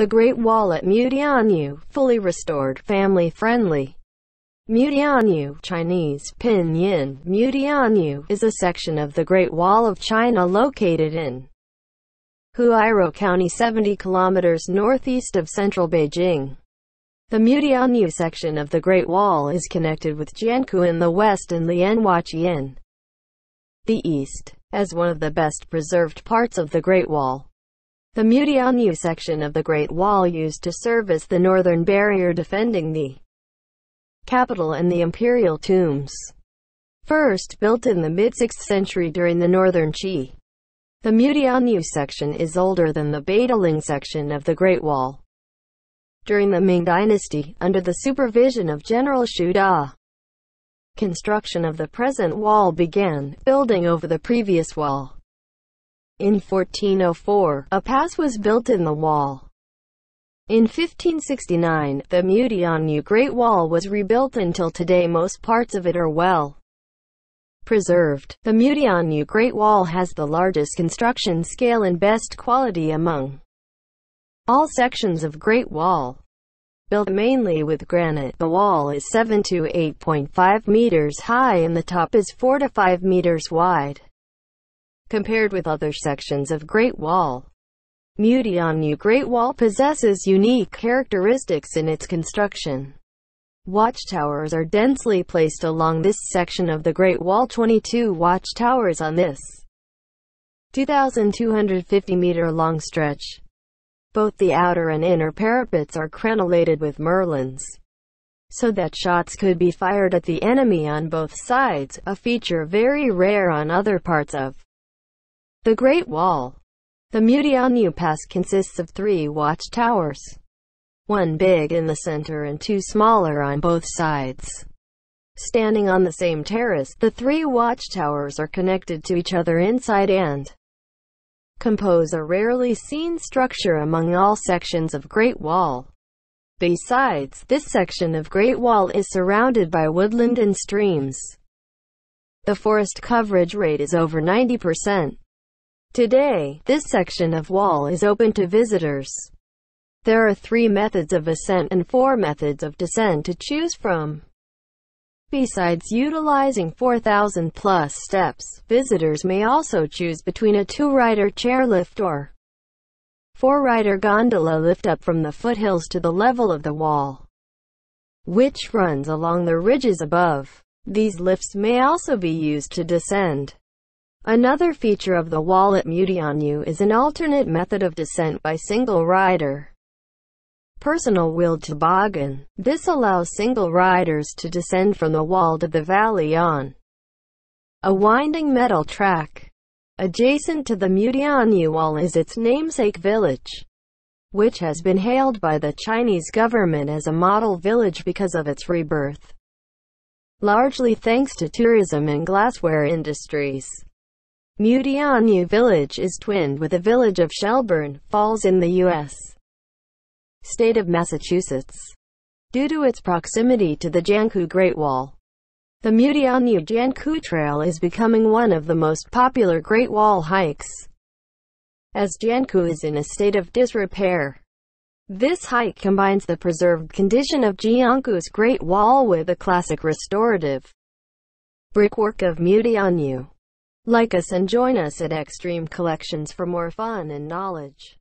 The Great Wall at Mudianyu, fully restored, family-friendly. Mudianyu, Chinese, Pinyin, Mudianyu, is a section of the Great Wall of China located in Huairo County 70 kilometers northeast of central Beijing. The Mudianyu section of the Great Wall is connected with Jiankou in the west and Lianhuachi in the east. As one of the best preserved parts of the Great Wall, the Mutianyu section of the Great Wall used to serve as the northern barrier defending the capital and the imperial tombs. First built in the mid-6th century during the northern Qi, the Mutianyu section is older than the Beidaling section of the Great Wall. During the Ming Dynasty, under the supervision of General Shuda, Da, construction of the present wall began, building over the previous wall. In 1404, a pass was built in the wall. In 1569, the Mudianu Great Wall was rebuilt until today most parts of it are well preserved. The Mudianu Great Wall has the largest construction scale and best quality among all sections of Great Wall. Built mainly with granite, the wall is 7 to 8.5 meters high and the top is 4 to 5 meters wide compared with other sections of Great Wall. Mutianyu Great Wall possesses unique characteristics in its construction. Watchtowers are densely placed along this section of the Great Wall 22 watchtowers on this 2,250-meter-long stretch. Both the outer and inner parapets are crenellated with merlins, so that shots could be fired at the enemy on both sides, a feature very rare on other parts of the Great Wall. The Mutianyu Pass consists of three watchtowers, one big in the center and two smaller on both sides. Standing on the same terrace, the three watchtowers are connected to each other inside and compose a rarely seen structure among all sections of Great Wall. Besides, this section of Great Wall is surrounded by woodland and streams. The forest coverage rate is over 90%. Today, this section of wall is open to visitors. There are three methods of ascent and four methods of descent to choose from. Besides utilizing 4,000 plus steps, visitors may also choose between a two-rider chairlift or four-rider gondola lift up from the foothills to the level of the wall, which runs along the ridges above. These lifts may also be used to descend. Another feature of the wall at Mutianyu is an alternate method of descent by single rider. Personal wheeled toboggan. This allows single riders to descend from the wall to the valley on a winding metal track. Adjacent to the Mutianyu wall is its namesake village, which has been hailed by the Chinese government as a model village because of its rebirth, largely thanks to tourism and glassware industries. Mutianu Village is twinned with the village of Shelburne Falls in the U.S. state of Massachusetts. Due to its proximity to the Janku Great Wall, the Mutianu Janku Trail is becoming one of the most popular Great Wall hikes, as Janku is in a state of disrepair. This hike combines the preserved condition of Jianku's Great Wall with the classic restorative brickwork of Mutianu. Like us and join us at Extreme Collections for more fun and knowledge.